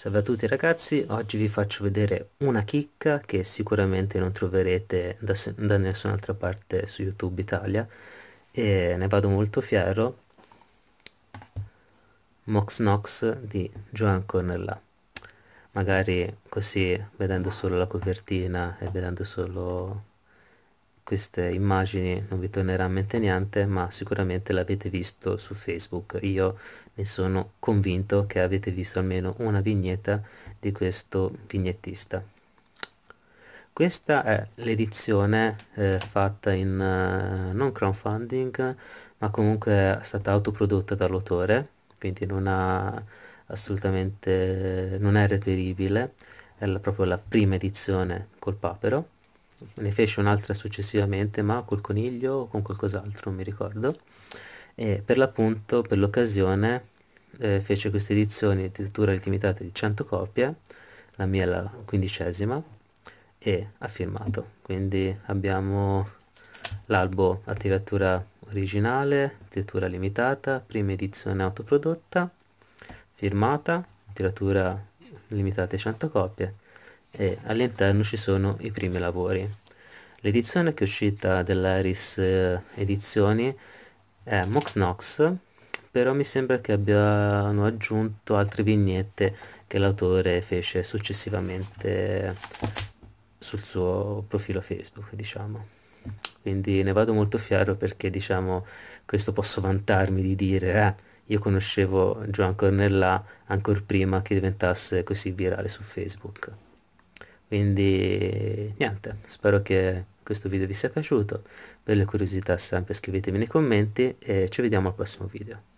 Salve a tutti ragazzi, oggi vi faccio vedere una chicca che sicuramente non troverete da, da nessun'altra parte su YouTube Italia e ne vado molto fiero, Mox Nox di Joan Cornella. Magari così vedendo solo la copertina e vedendo solo queste immagini non vi tornerà a mente niente, ma sicuramente l'avete visto su Facebook. Io ne sono convinto che avete visto almeno una vignetta di questo vignettista. Questa è l'edizione eh, fatta in eh, non crowdfunding, ma comunque è stata autoprodotta dall'autore, quindi non ha assolutamente non è reperibile, è la, proprio la prima edizione col papero ne fece un'altra successivamente, ma col coniglio o con qualcos'altro, non mi ricordo. E per l'appunto, per l'occasione, eh, fece queste edizioni di lettura limitata di 100 copie, la mia è la quindicesima, e ha firmato. Quindi abbiamo l'albo a tiratura originale, tiratura limitata, prima edizione autoprodotta, firmata, tiratura limitata di 100 copie e all'interno ci sono i primi lavori. L'edizione che è uscita dell'Aris eh, Edizioni è Mox Nox, però mi sembra che abbiano aggiunto altre vignette che l'autore fece successivamente sul suo profilo Facebook, diciamo. Quindi ne vado molto fiero perché, diciamo, questo posso vantarmi di dire, eh, io conoscevo Joan Cornella ancora prima che diventasse così virale su Facebook. Quindi niente, spero che questo video vi sia piaciuto, per le curiosità sempre scrivetemi nei commenti e ci vediamo al prossimo video.